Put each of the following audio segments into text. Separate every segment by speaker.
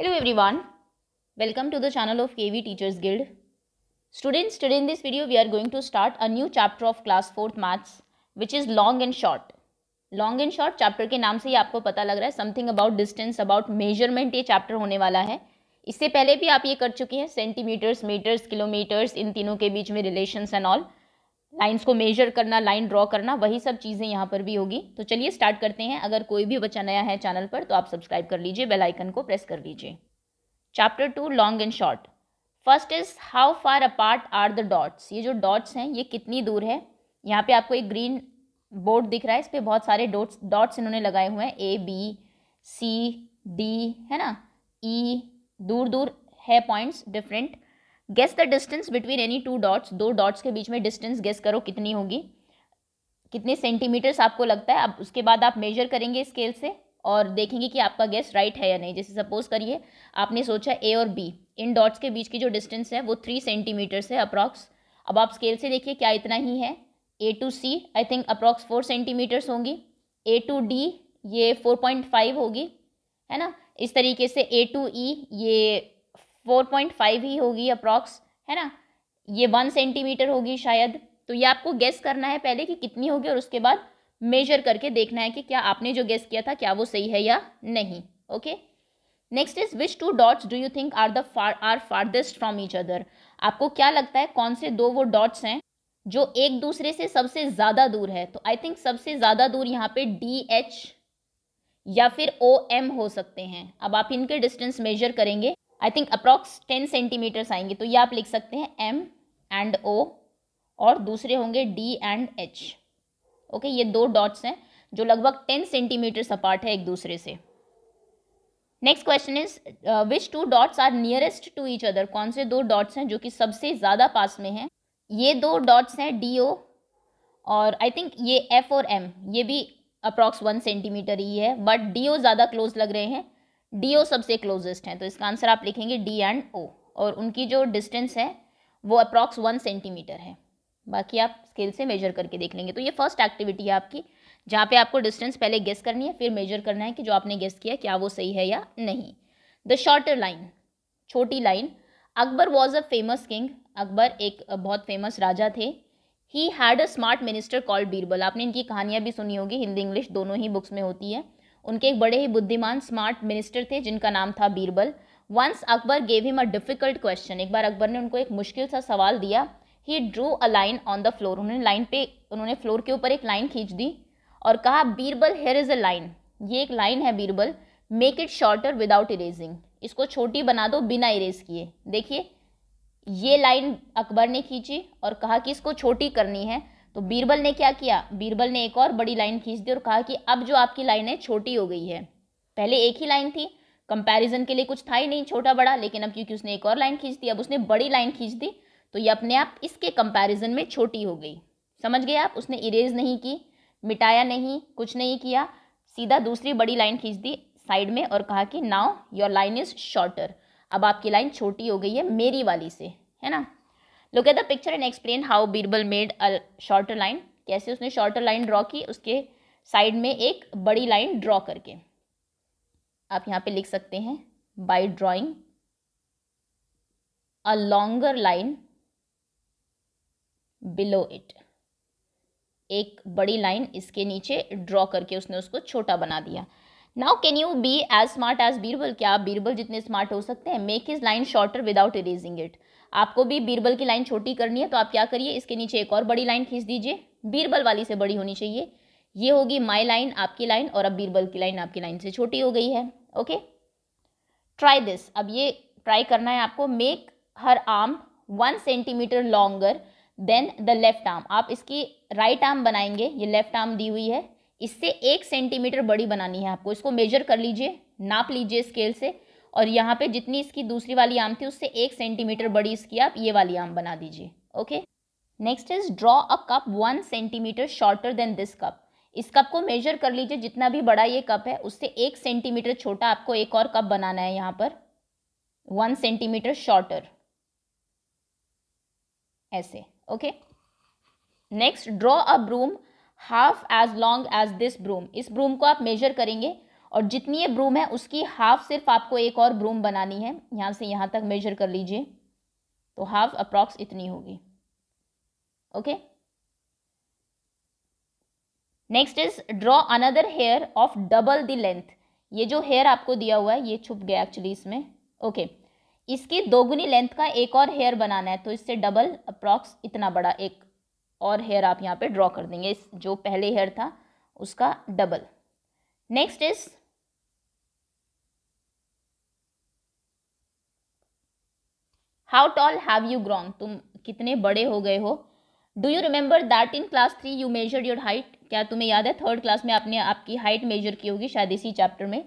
Speaker 1: Hello everyone welcome to the channel of KV teachers guild students study in this video we are going to start a new chapter of class fourth maths which is long and short long and short chapter के नाम से ही आपको पता लग रहा है something about distance about measurement ये चैप्टर होने वाला है इससे पहले भी आप ये कर चुके हैं सेंटीमीटर्स मीटर्स किलोमीटर्स इन तीनों के बीच में रिलेशन एंड ऑल लाइंस को मेजर करना लाइन ड्रॉ करना वही सब चीज़ें यहाँ पर भी होगी तो चलिए स्टार्ट करते हैं अगर कोई भी बच्चा नया है चैनल पर तो आप सब्सक्राइब कर लीजिए बेल आइकन को प्रेस कर लीजिए chapter two long and short first is how far apart are the dots ये जो डॉट्स हैं ये कितनी दूर है यहाँ पे आपको एक ग्रीन बोर्ड दिख रहा है इस पर बहुत सारे डॉट्स डॉट्स इन्होंने लगाए हुए हैं ए बी सी डी है ना ई e, दूर दूर है points different guess the distance between any two dots दो डॉट्स के बीच में डिस्टेंस गेस करो कितनी होगी कितने सेंटीमीटर्स आपको लगता है अब उसके बाद आप मेजर करेंगे स्केल से और देखेंगे कि आपका गैस राइट है या नहीं जैसे सपोज करिए आपने सोचा ए और बी इन डॉट्स के बीच की जो डिस्टेंस है वो थ्री सेंटीमीटर्स है अप्रॉक्स अब आप स्केल से देखिए क्या इतना ही है A to C I think approx four centimetres होंगी ए टू डी ये फोर पॉइंट फाइव होगी है ना इस तरीके से ए टू ई ये फोर पॉइंट फाइव ही होगी अप्रॉक्स है ना ये वन सेंटीमीटर होगी शायद तो ये आपको गेस करना है पहले कि कितनी होगी और उसके बाद मेजर करके देखना है कि क्या आपने जो गेस किया था क्या वो सही है या नहीं okay next is which two dots do you think are the far are farthest from each other आपको क्या लगता है कौन से दो वो डॉट्स हैं जो एक दूसरे से सबसे ज़्यादा दूर है तो आई थिंक सबसे ज़्यादा दूर यहाँ पे डी एच या फिर ओ एम हो सकते हैं अब आप इनके डिस्टेंस मेजर करेंगे I think approx ten centimetres आएंगे तो ये आप लिख सकते हैं एम एंड ओ और दूसरे होंगे डी एंड एच ओके ये दो डॉट्स हैं जो लगभग टेन सेंटीमीटर्स अपार्ट है एक दूसरे से next question is which two dots are nearest to each other कौन से दो डॉट्स हैं जो कि सबसे ज़्यादा पास में हैं ये दो डॉट्स हैं डी ओ और आई थिंक ये एफ और एम ये भी अप्रॉक्स वन सेंटीमीटर ही है बट डी ओ ज़्यादा क्लोज लग रहे हैं डी ओ सबसे क्लोजेस्ट हैं तो इसका आंसर आप लिखेंगे डी एंड ओ और उनकी जो डिस्टेंस है वो अप्रॉक्स वन सेंटीमीटर है बाकी आप स्केल से मेजर करके देख लेंगे तो ये फर्स्ट एक्टिविटी है आपकी जहाँ पे आपको डिस्टेंस पहले गेस करनी है फिर मेजर करना है कि जो आपने गेस किया क्या वो सही है या नहीं द शॉर्टर लाइन छोटी line Akbar was a famous king Akbar एक बहुत फेमस राजा थे he had a smart minister called Birbal आपने इनकी कहानियाँ भी सुनी होगी हिंदी इंग्लिश दोनों ही बुक्स में होती है उनके एक बड़े ही बुद्धिमान स्मार्ट मिनिस्टर थे जिनका नाम था Birbal once Akbar gave him a difficult question एक बार अकबर ने उनको एक मुश्किल सा सवाल दिया he drew a line on the floor उन्होंने लाइन पे उन्होंने फ्लोर के ऊपर एक लाइन खींच दी और कहा Birbal here is a line ये एक लाइन है Birbal make it shorter without erasing इसको छोटी बना दो बिना इरेज किए देखिए ये लाइन अकबर ने खींची और कहा कि इसको छोटी करनी है तो बीरबल ने क्या किया बीरबल ने एक और बड़ी लाइन खींच दी और कहा कि अब जो आपकी लाइन है छोटी हो गई है पहले एक ही लाइन थी कंपैरिजन के लिए कुछ था ही नहीं छोटा बड़ा लेकिन अब क्योंकि उसने एक और लाइन खींच दी अब उसने बड़ी लाइन खींच दी तो ये अपने आप इसके कंपैरिजन में छोटी हो गई समझ गए आप उसने इरेज नहीं की मिटाया नहीं कुछ नहीं किया सीधा दूसरी बड़ी लाइन खींच दी साइड में और कहा कि now your line is shorter अब आपकी लाइन छोटी हो गई है मेरी वाली से है ना look at the picture and explain how Birbal made a shorter line कैसे उसने शॉर्टर लाइन ड्रॉ की उसके साइड में एक बड़ी लाइन ड्रॉ करके आप यहाँ पे लिख सकते हैं by drawing a longer line below it एक बड़ी लाइन इसके नीचे ड्रॉ करके उसने उसको छोटा बना दिया now can you be as smart as Birbal क्या बीरबल जितने स्मार्ट हो सकते हैं make his line shorter without erasing it आपको भी बीरबल की लाइन छोटी करनी है तो आप क्या करिए इसके नीचे एक और बड़ी लाइन खींच दीजिए बीरबल वाली से बड़ी होनी चाहिए ये होगी माई लाइन आपकी लाइन और अब बीरबल की लाइन आपकी लाइन से छोटी हो गई है ओके ट्राई दिस अब ये ट्राई करना है आपको make her arm one centimetre longer than the left arm आप इसकी राइट right आर्म बनाएंगे ये लेफ्ट आर्म दी हुई है इससे एक सेंटीमीटर बड़ी बनानी है आपको इसको मेजर कर लीजिए नाप लीजिए स्केल से और यहाँ पे जितनी इसकी दूसरी वाली आम थी उससे एक सेंटीमीटर बड़ी इसकी आप ये वाली आम बना दीजिए okay next is draw a cup one centimetre shorter than this cup इस कप को मेजर कर लीजिए जितना भी बड़ा ये कप है उससे एक सेंटीमीटर छोटा आपको एक और कप बनाना है यहाँ पर वन सेंटीमीटर शॉर्टर ऐसे okay next draw a broom half as long as this broom इस ब्रूम को आप मेजर करेंगे और जितनी ये ब्रूम है उसकी हाफ सिर्फ आपको एक और ब्रूम बनानी है यहाँ से यहाँ तक मेजर कर लीजिए तो हाफ अप्रॉक्स इतनी होगी okay next is draw another hair of double the length ये जो हेयर आपको दिया हुआ है ये छुप गया एक्चुअली इसमें ओके okay. इसकी दोगुनी लेंथ का एक और हेयर बनाना है तो इससे डबल अप्रॉक्स इतना बड़ा एक और हेयर आप यहाँ पे ड्रॉ कर देंगे इस जो पहले हेयर था उसका double next is how tall have you grown तुम कितने बड़े हो गए हो do you remember that in class three you measure your height क्या तुम्हें याद है थर्ड क्लास में आपने आपकी हाइट मेजर की होगी शायद इसी चैप्टर में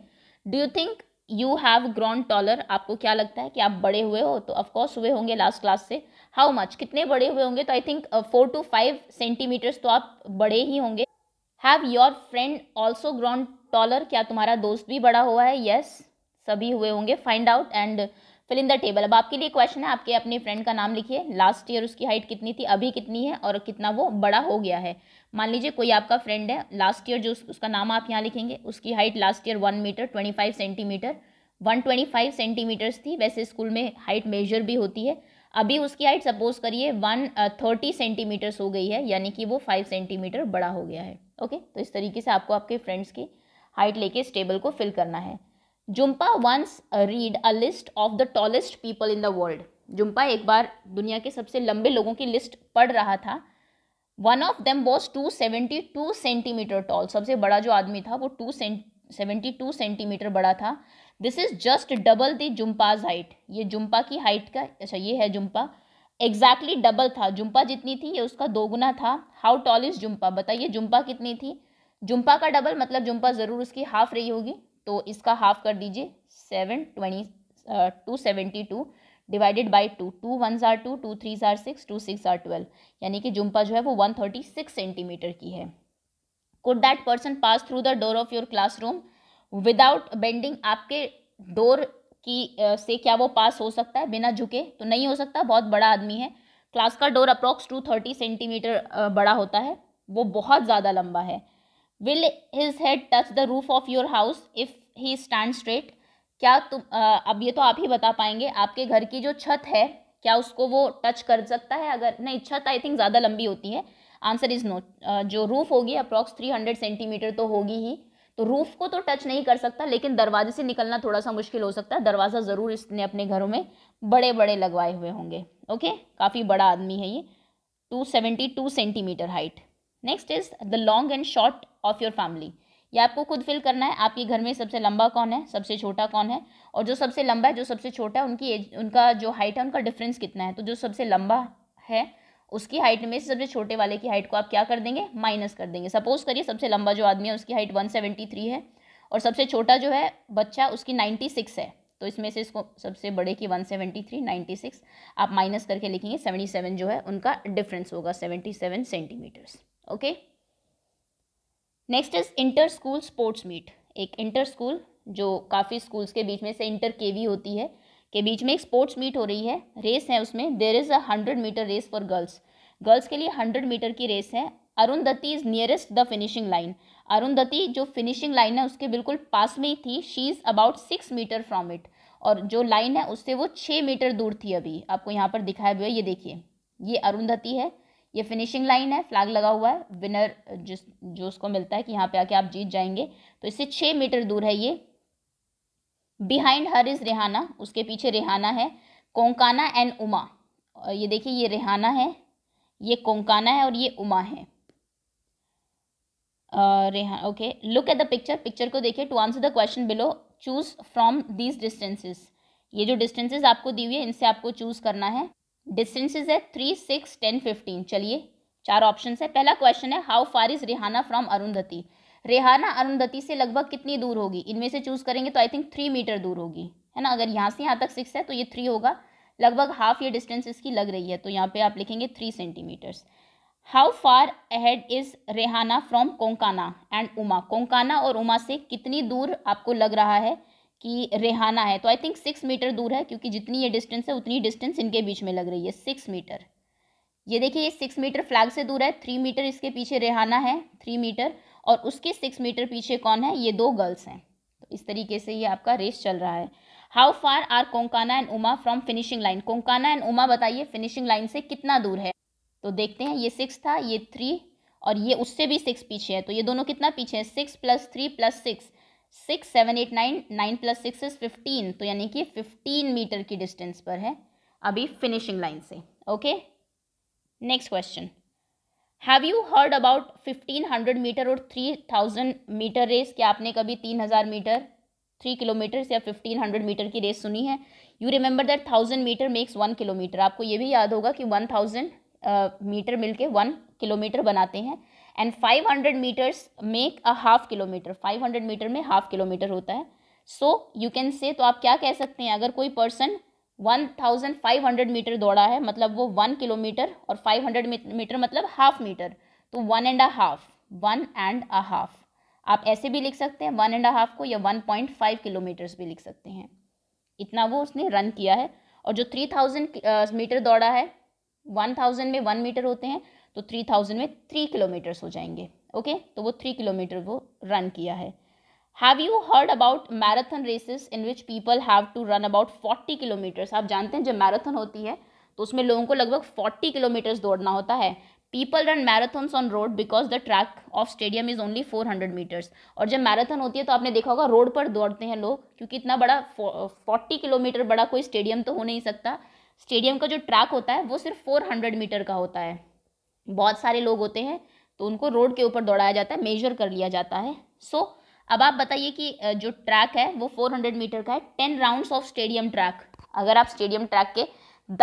Speaker 1: do you think you have grown taller आपको क्या लगता है कि आप बड़े हुए हो तो ऑफकोर्स हुए होंगे लास्ट क्लास से हाउ मच कितने बड़े हुए होंगे तो I think four to five centimetres तो आप बड़े ही होंगे have your friend also grown taller क्या तुम्हारा दोस्त भी बड़ा हुआ है येस yes, सभी हुए होंगे find out and fill in the table अब आपके लिए क्वेश्चन है आपके अपने फ्रेंड का नाम लिखिए लास्ट ईयर उसकी हाइट कितनी थी अभी कितनी है और कितना वो बड़ा हो गया है मान लीजिए कोई आपका फ्रेंड है लास्ट ईयर जो उसका नाम आप यहाँ लिखेंगे उसकी height last year one metre twenty five centimetre one twenty five centimetres थी वैसे स्कूल में हाइट मेजर भी होती है अभी उसकी हाइट सपोज करिए वन थर्टी सेंटीमीटर्स हो गई है यानी कि वो फाइव सेंटीमीटर बड़ा हो गया है ओके तो इस तरीके से आपको आपके फ्रेंड्स की हाइट लेके इस टेबल को फिल करना है Jumpa once read a list of the tallest people in the world Jumpa एक बार दुनिया के सबसे लंबे लोगों की लिस्ट पढ़ रहा था one of them was two seventy two centimetre tall सबसे बड़ा जो आदमी था वो टू सेवेंटी टू सेंटीमीटर बड़ा था this is just double the Jumpa's height ये जुम्पा की हाइट का अच्छा ये है जुम्पा एग्जैक्टली exactly डबल था जुम्पा जितनी थी ये उसका दोगुना था हाउ टॉल इज जुम्पा बताइए जुम्पा कितनी थी जुम्पा का डबल मतलब जुम्पा ज़रूर उसकी हाफ रही होगी तो इसका हाफ कर दीजिए seven twenty two seventy two divided by two two one ज़ार टू टू थ्री ज़ार सिक्स टू सिक्स ज़ार ट्वेल्व यानी कि जुम्पा जो है वो वन थर्टी सिक्स सेंटीमीटर की है could that person pass through the door of your classroom without bending आपके डोर की uh, से क्या वो पास हो सकता है बिना झुके तो नहीं हो सकता बहुत बड़ा आदमी है क्लास का door approx two thirty centimetre बड़ा होता है वो बहुत ज़्यादा लंबा है will his head touch the roof of your house if he stand straight क्या तुम आ, अब ये तो आप ही बता पाएंगे आपके घर की जो छत है क्या उसको वो टच कर सकता है अगर नहीं छत आई थिंक ज़्यादा लंबी होती है आंसर इज़ नो जो रूफ होगी अप्रॉक्स थ्री हंड्रेड सेंटीमीटर तो होगी ही तो रूफ को तो टच नहीं कर सकता लेकिन दरवाजे से निकलना थोड़ा सा मुश्किल हो सकता है दरवाज़ा ज़रूर इसने अपने घरों में बड़े बड़े लगवाए हुए होंगे ओके काफ़ी बड़ा आदमी है ये two seventy two centimetre height next is the long and short of your family ये आपको खुद फिल करना है आपके घर में सबसे लंबा कौन है सबसे छोटा कौन है और जो सबसे लंबा है जो सबसे छोटा है उनकी एज उनका जो हाइट है उनका डिफरेंस कितना है तो जो सबसे लंबा है उसकी हाइट में से सबसे छोटे वाले की हाइट को आप क्या कर देंगे माइनस कर देंगे सपोज करिए सबसे लंबा जो आदमी है उसकी हाइट 173 है और सबसे छोटा जो है बच्चा उसकी 96 है तो इसमें से इसको सबसे बड़े की 173 96 आप माइनस करके लिखेंगे 77 जो है उनका डिफरेंस होगा 77 centimetres okay next is inter school sports meet एक इंटर स्कूल जो काफ़ी स्कूल्स के बीच में से इंटर वी होती है के बीच में एक स्पोर्ट्स मीट हो रही है रेस है उसमें there is a hundred metre race for girls girls के लिए हंड्रेड मीटर की रेस है Arundhati is nearest the finishing line Arundhati जो फिनिशिंग लाइन है उसके बिल्कुल पास में ही थी she is about six metre from it और जो लाइन है उससे वो छः मीटर दूर थी अभी आपको यहाँ पर दिखाया हुआ है ये देखिए ये अरुंधति है ये फिनिशिंग लाइन है फ्लैग लगा हुआ है विनर जिस जो उसको मिलता है कि यहाँ पे आके आप जीत जाएंगे तो इससे छः मीटर दूर है ये बिहाइंड हर इज़ रेहाना उसके पीछे रेहाना है कोंकाना एंड उमा ये देखिए ये रेहाना है ये कोंकाना है और ये उमा है Reha okay look at the picture picture को देखिए to answer the question below choose from these distances ये जो डिस्टेंसेज आपको दी हुई है इनसे आपको चूज़ करना है डिस्टेंसेज है थ्री सिक्स टेन फिफ्टीन चलिए चार ऑप्शन है पहला क्वेश्चन है how far is Rihana from Arundhati Rehana Arundhati से लगभग कितनी दूर होगी इनमें से चूज करेंगे तो आई थिंक थ्री मीटर दूर होगी है ना अगर यहाँ से यहाँ तक सिक्स है तो ये थ्री होगा लगभग हाफ ये डिस्टेंस इसकी लग रही है तो यहाँ पे आप लिखेंगे three centimetres how far ahead is Rehana from Konkana and Uma Konkana और उमा से कितनी दूर आपको लग रहा है कि रेहाना है तो आई थिंक सिक्स मीटर दूर है क्योंकि जितनी ये डिस्टेंस है उतनी डिस्टेंस इनके बीच में लग रही है सिक्स मीटर ये देखिए ये सिक्स मीटर फ्लैग से दूर है थ्री मीटर इसके पीछे रेहाना है थ्री मीटर और उसके सिक्स मीटर पीछे कौन है ये दो गर्ल्स हैं तो इस तरीके से ये आपका रेस चल रहा है how far are Konkana and Uma from finishing line Konkana and Uma बताइए फिनिशिंग लाइन से कितना दूर है तो देखते हैं ये सिक्स था ये थ्री और ये उससे भी सिक्स पीछे है तो ये दोनों कितना पीछे है six plus three plus six six seven eight nine nine plus six is fifteen तो यानी कि फिफ्टीन मीटर की डिस्टेंस पर है अभी फिनिशिंग लाइन से okay next question have you heard about fifteen hundred metre और थ्री थाउजेंड मीटर रेस क्या आपने कभी तीन हज़ार मीटर थ्री किलोमीटर या फिफ्टीन हंड्रेड मीटर की रेस सुनी है you remember that thousand metre makes one kilometre आपको ये भी याद होगा कि वन थाउजेंड मीटर मिलके वन किलोमीटर बनाते हैं and 500 metres make a half kilometre 500 metre में हाफ किलोमीटर होता है सो यू कैन से तो आप क्या कह सकते हैं अगर कोई पर्सन 1500 मीटर दौड़ा है मतलब वो वन किलोमीटर और 500 मीटर मतलब हाफ मीटर तो one and a half one and a half आप ऐसे भी लिख सकते हैं वन एंड अ हाफ को या वन पॉइंट फाइव किलोमीटर्स भी लिख सकते हैं इतना वो उसने रन किया है और जो थ्री थाउजेंड मीटर दौड़ा है वन थाउजेंड में वन मीटर होते हैं तो थ्री थाउजेंड में थ्री किलोमीटर्स हो जाएंगे ओके तो वो थ्री किलोमीटर वो रन किया है have you heard about marathon races in which people have to run about forty kilometres आप जानते हैं जब मैराथन होती है तो उसमें लोगों को लगभग फोर्टी किलोमीटर्स दौड़ना होता है people run marathons on road because the track of stadium is only four hundred metres और जब मैराथन होती है तो आपने देखा होगा रोड पर दौड़ते हैं लोग क्योंकि इतना बड़ा फोर्टी किलोमीटर बड़ा कोई स्टेडियम तो हो नहीं सकता स्टेडियम का जो ट्रैक होता है वो सिर्फ फोर हंड्रेड मीटर का होता है बहुत सारे लोग होते हैं तो उनको रोड के ऊपर दौड़ाया जाता है मेजर कर लिया जाता है सो so, अब आप बताइए कि जो ट्रैक है वो 400 मीटर का है 10 राउंड्स ऑफ स्टेडियम ट्रैक अगर आप स्टेडियम ट्रैक के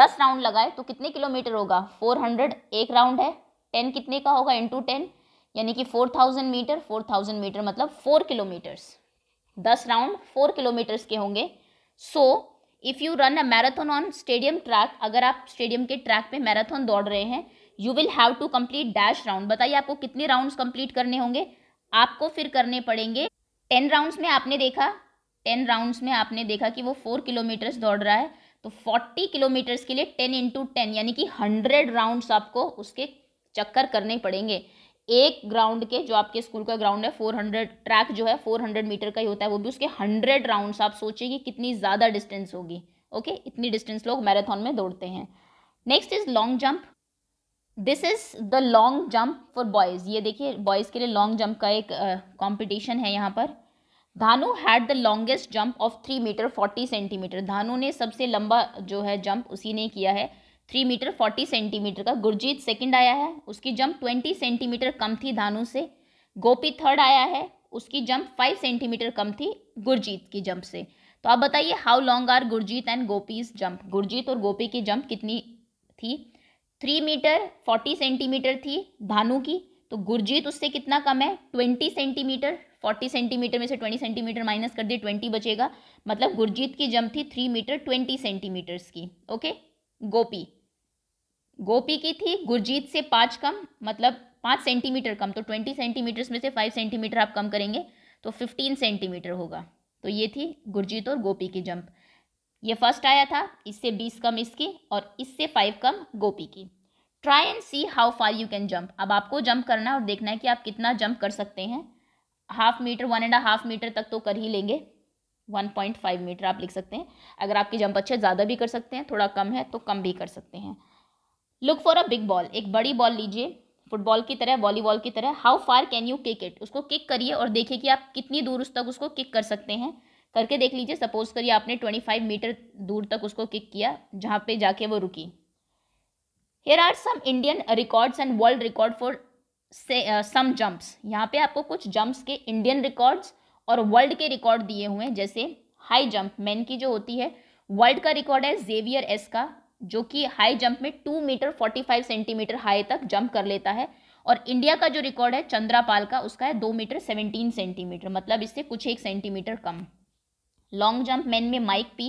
Speaker 1: 10 राउंड लगाए तो कितने किलोमीटर होगा 400 एक राउंड है 10 कितने का होगा इंटू टेन यानी कि 4000 मीटर 4000 मीटर मतलब 4 किलोमीटर्स 10 राउंड 4 किलोमीटर्स के होंगे so if you run a marathon on stadium track अगर आप स्टेडियम के ट्रैक पे मैराथन दौड़ रहे हैं you will have to complete dash round बताइए आपको कितने राउंड कंप्लीट करने होंगे आपको फिर करने पड़ेंगे टेन राउंड्स में आपने देखा टेन राउंड्स में आपने देखा कि वो फोर किलोमीटर्स दौड़ रहा है तो फोर्टी किलोमीटर्स के लिए टेन इंटू टेन यानी कि हंड्रेड राउंड्स आपको उसके चक्कर करने पड़ेंगे एक ग्राउंड के जो आपके स्कूल का ग्राउंड है फोर हंड्रेड ट्रैक जो है फोर हंड्रेड मीटर का ही होता है वो भी उसके हंड्रेड राउंड्स आप सोचिए कि कितनी ज़्यादा डिस्टेंस होगी ओके इतनी डिस्टेंस लोग मैराथन में दौड़ते हैं next is long jump this is the long jump for boys ये देखिए बॉयज़ के लिए लॉन्ग जंप का एक कॉम्पिटिशन uh, है यहाँ पर Dhanu had the longest jump of three metre forty centimetre Dhanu ने सबसे लंबा जो है जंप उसी ने किया है थ्री मीटर फोर्टी सेंटीमीटर का गुरजीत सेकंड आया है उसकी जंप ट्वेंटी सेंटीमीटर कम थी धानु से गोपी थर्ड आया है उसकी जंप फाइव सेंटीमीटर कम थी गुरजीत की जंप से तो आप बताइए how long are Gurjeet and Gopi's jump Gurjeet और गोपी की जंप कितनी थी थ्री मीटर फोर्टी सेंटीमीटर थी भानु की तो गुरजीत उससे कितना कम है ट्वेंटी सेंटीमीटर फोर्टी सेंटीमीटर में से ट्वेंटी सेंटीमीटर माइनस कर दिए ट्वेंटी बचेगा मतलब गुरजीत की जंप थी थ्री मीटर ट्वेंटी सेंटीमीटर्स की ओके गोपी गोपी की थी गुरजीत से पाँच कम मतलब पाँच सेंटीमीटर कम तो ट्वेंटी सेंटीमीटर्स में से फाइव सेंटीमीटर आप कम करेंगे तो फिफ्टीन सेंटीमीटर होगा तो ये थी गुरजीत और गोपी की जंप ये फर्स्ट आया था इससे बीस कम इसकी और इससे फाइव कम गोपी की try and see how far you can jump अब आपको जंप करना और देखना है कि आप कितना जंप कर सकते हैं half metre one and half metre तक तो कर ही लेंगे वन पॉइंट फाइव मीटर आप लिख सकते हैं अगर आपके जंप अच्छे ज़्यादा भी कर सकते हैं थोड़ा कम है तो कम भी कर सकते हैं look for a big ball एक बड़ी बॉल लीजिए फुटबॉल की तरह वॉलीबॉल की तरह how far can you kick it उसको किक करिए और देखिए कि आप कितनी दूर उस तक उसको किक कर सकते हैं करके देख लीजिए सपोज करिए आपने ट्वेंटी फाइव मीटर दूर तक उसको किक किया जहाँ पे जाके वो रुकी here are some Indian records and world record for से सम जम्प्स यहाँ पे आपको कुछ जम्प्स के इंडियन रिकॉर्ड्स और वर्ल्ड के रिकॉर्ड दिए हुए हैं जैसे हाई जंप मैन की जो होती है वर्ल्ड का रिकॉर्ड है जेवियर एस का जो कि हाई जंप में two metre forty five centimetre high तक जंप कर लेता है और इंडिया का जो रिकॉर्ड है चंद्रापाल का उसका है दो मीटर सेवनटीन सेंटीमीटर मतलब इससे कुछ एक सेंटीमीटर कम लॉन्ग जंप मैन में Mike P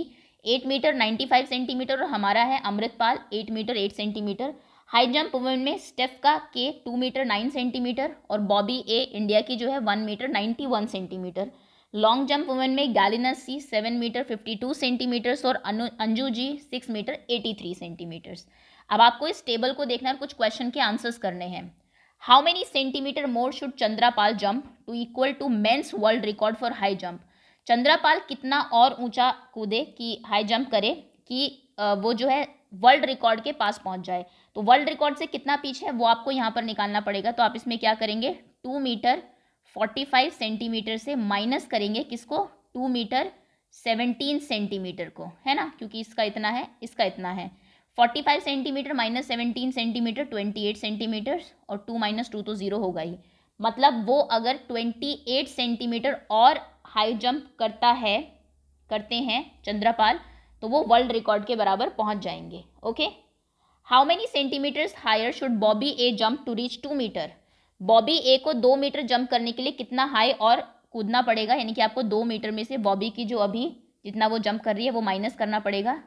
Speaker 1: eight metre ninety five centimetre और हमारा है Amritpal eight metre eight centimetre high jump women में स्टेफ का के टू मीटर नाइन सेंटीमीटर और बॉबी ए इंडिया की जो है one metre ninety one centimetre long jump women में Galina's C seven metre fifty two centimetres और Anju G six metre eighty three centimetres अब आपको इस टेबल को देखना और कुछ क्वेश्चन के आंसर्स करने हैं how many centimetre more should Chandrapal jump to equal to men's world record for high jump Chandrapal कितना और ऊंचा कूदे कि हाई जंप करे कि वो जो है वर्ल्ड रिकॉर्ड के पास पहुंच जाए तो वर्ल्ड रिकॉर्ड से कितना पीछे है वो आपको यहाँ पर निकालना पड़ेगा तो आप इसमें क्या करेंगे two metre forty five centimetre से माइनस करेंगे किसको टू मीटर सेवनटीन सेंटीमीटर को है ना क्योंकि इसका इतना है इसका इतना है forty five centimetre minus seventeen centimetre twenty eight centimetre और टू माइनस टू तो ज़ीरो होगा ही मतलब वो अगर ट्वेंटी एट सेंटीमीटर और हाई जंप करता है करते हैं चंद्रपाल तो वो वर्ल्ड रिकॉर्ड के बराबर पहुंच जाएंगे okay how many centimetres higher should Bobby A jump to reach two metre Bobby A को दो मीटर जंप करने के लिए कितना हाई और कूदना पड़ेगा यानी कि आपको दो मीटर में से बॉबी की जो अभी जितना वो जंप कर रही है वो माइनस करना पड़ेगा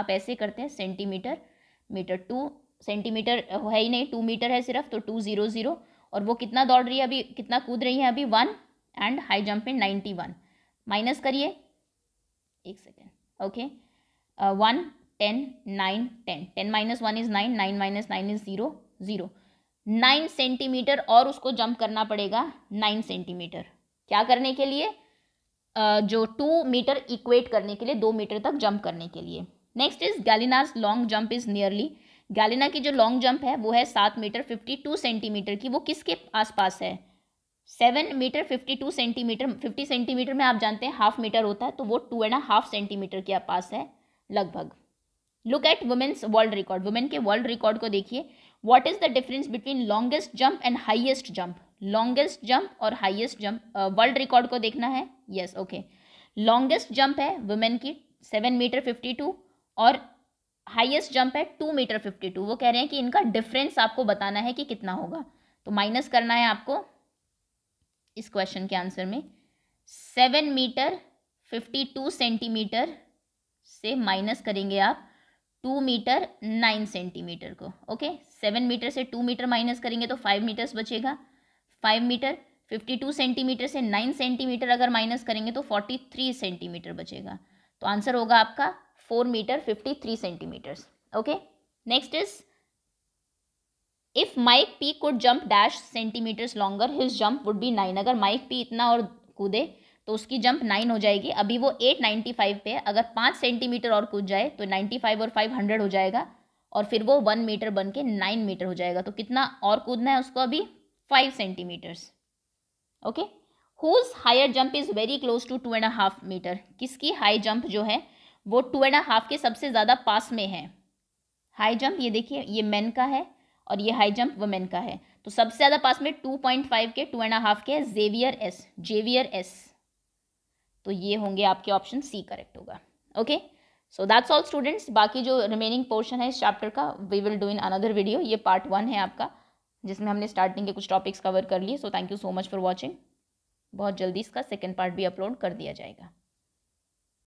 Speaker 1: आप ऐसे करते हैं सेंटीमीटर मीटर टू सेंटीमीटर है ही नहीं टू मीटर है सिर्फ तो टू ज़ीरो ज़ीरो और वो कितना दौड़ रही है अभी कितना कूद रही है अभी वन एंड हाई जंप में नाइन्टी वन माइनस करिए एक second okay one ten nine ten ten minus one is nine nine minus nine is zero zero nine centimetre और उसको जंप करना पड़ेगा नाइन सेंटीमीटर क्या करने के लिए uh, जो टू मीटर इक्वेट करने के लिए दो मीटर तक जंप करने के लिए next is Galina's long jump is nearly Galina की जो लॉन्ग जंप है वो है सात मीटर फिफ्टी टू सेंटीमीटर की वो किसके आसपास है seven metre fifty two centimetre fifty centimetre में आप जानते हैं हाफ मीटर होता है तो वो टू एंड हाफ सेंटीमीटर के पास है लगभग look at women's world record women के वर्ल्ड रिकॉर्ड को देखिए what is the difference between longest jump and highest jump longest jump और हाइएस्ट जंप वर्ल्ड रिकॉर्ड को देखना है यस ओके लॉन्गेस्ट जंप है वुमेन की सेवन मीटर फिफ्टी टू और हाइएस्ट जंप है टू मीटर फिफ्टी टू वो कह रहे हैं कि इनका डिफरेंस आपको बताना है कि कितना होगा तो माइनस करना है आपको इस क्वेश्चन के आंसर में seven metre fifty two centimetre से माइनस करेंगे आप टू मीटर नाइन सेंटीमीटर को ओके सेवन मीटर से टू मीटर माइनस करेंगे तो फाइव मीटर्स बचेगा five metre fifty two centimetre से नाइन सेंटीमीटर अगर माइनस करेंगे तो फोर्टी थ्री सेंटीमीटर बचेगा तो आंसर होगा आपका four metre fifty three centimetres okay next is if Mike P could jump dash centimetres longer his jump would be nine अगर Mike P इतना और कूदे तो उसकी जंप नाइन हो जाएगी अभी वो एट नाइन्टी फाइव पे है अगर पाँच सेंटीमीटर और कूद जाए तो नाइन्टी फाइव और फाइव हंड्रेड हो जाएगा और फिर वो वन मीटर बन के नाइन मीटर हो जाएगा तो कितना और कूदना है उसको अभी five centimetres okay whose higher jump is very close to two and half metre किसकी हाई जंप जो है वो टू एंड हाफ के सबसे ज़्यादा पास में है हाई जंप ये देखिए ये मेन का है और ये हाई जंप वुमेन का है तो सबसे ज़्यादा पास में टू पॉइंट फाइव के टू एंड हाफ के जेवियर एस जेवियर एस तो ये होंगे आपके ऑप्शन सी करेक्ट होगा okay so that's all students बाकी जो रिमेनिंग पोर्शन है इस चैप्टर का we will do in another video ये पार्ट वन है आपका जिसमें हमने स्टार्टिंग के कुछ टॉपिक्स कवर कर लिए so thank you so much for watching बहुत जल्दी इसका सेकेंड पार्ट भी अपलोड कर दिया जाएगा